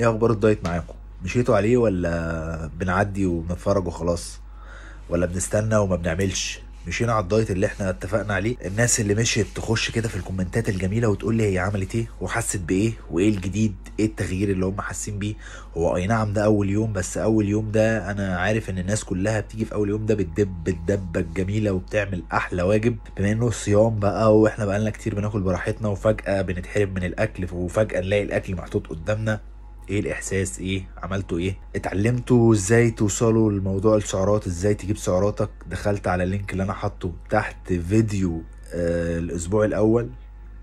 ايه اخبار الدايت معاكم مشيتوا عليه ولا بنعدي وبنتفرج وخلاص ولا بنستنى وما بنعملش مشينا على الدايت اللي احنا اتفقنا عليه الناس اللي مشيت تخش كده في الكومنتات الجميله وتقول لي هي عملت ايه وحست بايه وايه الجديد ايه التغيير اللي هم حاسين بيه هو اي نعم ده اول يوم بس اول يوم ده انا عارف ان الناس كلها بتيجي في اول يوم ده بتدب الدبه الجميله وبتعمل احلى واجب بما انه صيام بقى واحنا بقالنا كتير بناكل براحتنا وفجاه بنتحرم من الاكل وفجاه نلاقي الاكل محطوط قدامنا ايه الاحساس ايه عملتوا ايه اتعلمتوا ازاي توصلوا لموضوع السعرات ازاي تجيب سعراتك دخلت على اللينك اللي انا حاطه تحت فيديو آه الاسبوع الاول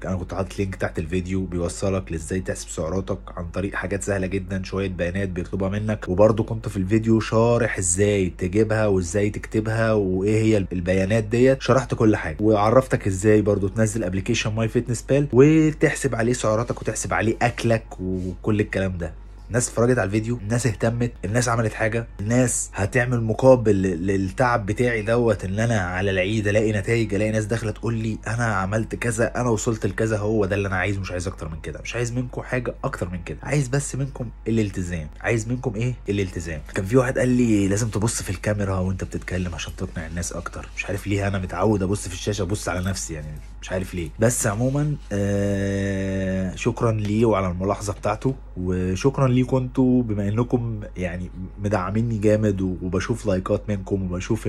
انا كنت حاطط لينك تحت الفيديو بيوصلك لازاي تحسب سعراتك عن طريق حاجات سهله جدا شويه بيانات بيطلبها منك وبرده كنت في الفيديو شارح ازاي تجيبها وازاي تكتبها وايه هي البيانات ديت شرحت كل حاجه وعرفتك ازاي برده تنزل ابلكيشن ماي فيتنس بال وتحسب عليه سعراتك وتحسب عليه اكلك وكل الكلام ده ناس اتفرجت على الفيديو الناس اهتمت الناس عملت حاجه الناس هتعمل مقابل للتعب بتاعي دوت ان انا على العيد الاقي نتائج الاقي ناس داخله تقول لي انا عملت كذا انا وصلت لكذا هو ده اللي انا عايز مش عايز اكتر من كده مش عايز منكم حاجه اكتر من كده عايز بس منكم الالتزام عايز منكم ايه الالتزام كان في واحد قال لي لازم تبص في الكاميرا وانت بتتكلم عشان تقنع الناس اكتر مش عارف ليه انا متعود ابص في الشاشه ابص على نفسي يعني مش عارف ليه بس عموما آه شكرا ليه وعلى الملاحظه بتاعته وشكرا ليه دي انتوا بما انكم يعني مدعميني جامد وبشوف لايكات منكم وبشوف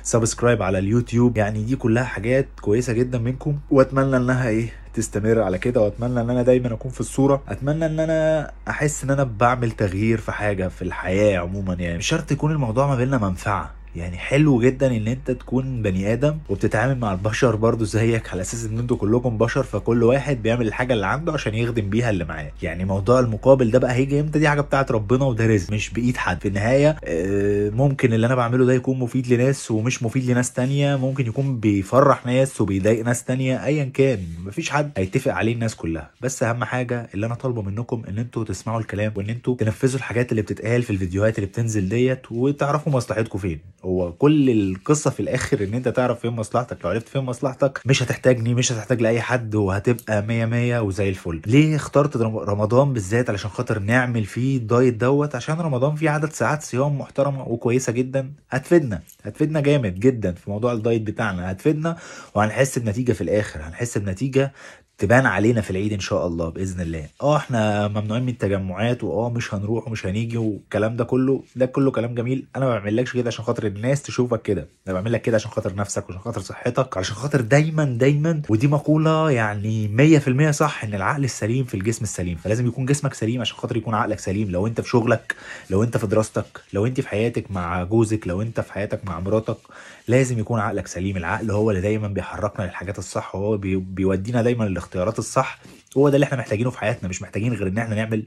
السبسكرايب على اليوتيوب يعني دي كلها حاجات كويسه جدا منكم واتمنى انها ايه تستمر على كده واتمنى ان انا دايما اكون في الصوره اتمنى ان انا احس ان انا بعمل تغيير في حاجه في الحياه عموما يعني مش شرط يكون الموضوع ما بيننا منفعه يعني حلو جدا ان انت تكون بني ادم وبتتعامل مع البشر برضو زيك على اساس ان انتوا كلكم بشر فكل واحد بيعمل الحاجه اللي عنده عشان يخدم بيها اللي معاه يعني موضوع المقابل ده بقى هيجي امتى دي حاجه بتاعت ربنا وده رزق مش بايد حد في النهايه آه، ممكن اللي انا بعمله ده يكون مفيد لناس ومش مفيد لناس تانية ممكن يكون بيفرح ناس وبيضايق ناس تانية ايا كان مفيش حد هيتفق عليه الناس كلها بس اهم حاجه اللي انا طالبه منكم ان انتوا تسمعوا الكلام وان انتوا تنفذوا الحاجات اللي بتتقال في الفيديوهات اللي بتنزل ديت وتعرفوا مصلحتكم فين هو كل القصه في الاخر ان انت تعرف فين مصلحتك لو عرفت فين مصلحتك مش هتحتاجني مش هتحتاج لاي حد وهتبقى 100 100 وزي الفل ليه اخترت رمضان بالذات علشان خاطر نعمل فيه الدايت دوت عشان رمضان فيه عدد ساعات صيام محترمه وكويسه جدا هتفيدنا هتفيدنا جامد جدا في موضوع الدايت بتاعنا هتفيدنا وهنحس بنتيجه في الاخر هنحس بنتيجه تبان علينا في العيد ان شاء الله باذن الله اه احنا ممنوعين من التجمعات واه مش هنروح ومش هنيجي والكلام ده كله ده كله كلام جميل انا ما بعملكش كده عشان خاطر الناس تشوفك كده انا بعمل لك كده عشان خاطر نفسك وعشان خاطر صحتك عشان خاطر دايما دايما ودي مقوله يعني 100% صح ان العقل السليم في الجسم السليم فلازم يكون جسمك سليم عشان خاطر يكون عقلك سليم لو انت في شغلك لو انت في دراستك لو انت في حياتك مع جوزك لو انت في حياتك مع مراتك لازم يكون عقلك سليم العقل هو اللي دايما بيحركنا للحاجات الصح وهو بيودينا دايما للاختيارات الصح هو ده اللي احنا محتاجينه في حياتنا مش محتاجين غير ان احنا نعمل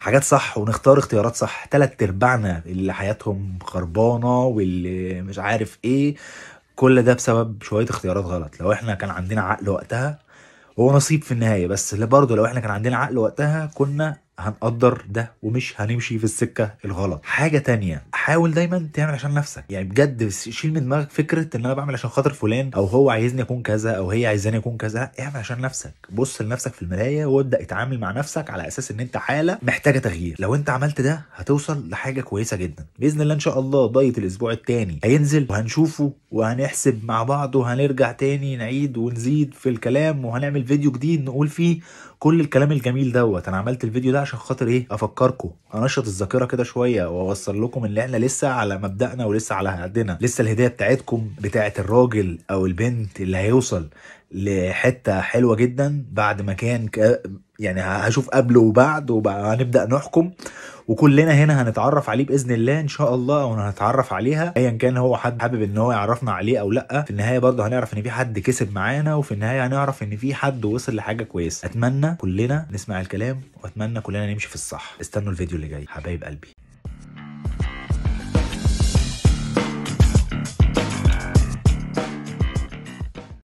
حاجات صح ونختار اختيارات صح تلات ارباعنا اللي حياتهم خربانه واللي مش عارف ايه كل ده بسبب شويه اختيارات غلط لو احنا كان عندنا عقل وقتها هو نصيب في النهايه بس برضه لو احنا كان عندنا عقل وقتها كنا هنقدر ده ومش هنمشي في السكه الغلط حاجه تانية حاول دايما تعمل عشان نفسك يعني بجد شيل من دماغك فكره ان انا بعمل عشان خاطر فلان او هو عايزني اكون كذا او هي عايزاني اكون كذا اعمل عشان نفسك بص لنفسك في المرايه وابدا اتعامل مع نفسك على اساس ان انت حاله محتاجه تغيير لو انت عملت ده هتوصل لحاجه كويسه جدا باذن الله ان شاء الله دايت الاسبوع الثاني هينزل وهنشوفه وهنحسب مع بعض وهنرجع تاني نعيد ونزيد في الكلام وهنعمل فيديو جديد نقول فيه كل الكلام الجميل دوت انا عملت الفيديو ده عشان خاطر ايه افكركم انشط الذاكره كده شويه واوصل لكم ان احنا لسه على مبدأنا ولسه على عهدنا لسه الهديه بتاعتكم بتاعه الراجل او البنت اللي هيوصل لحته حلوه جدا بعد ما كان ك... يعني هشوف قبل وبعد وهنبدا نحكم وكلنا هنا هنتعرف عليه باذن الله ان شاء الله او هنتعرف عليها ايا كان هو حد حابب ان هو يعرفنا عليه او لا في النهايه برضه هنعرف ان في حد كسب معانا وفي النهايه هنعرف ان في حد وصل لحاجه كويسه اتمنى كلنا نسمع الكلام واتمنى كلنا نمشي في الصح استنوا الفيديو اللي جاي حبايب قلبي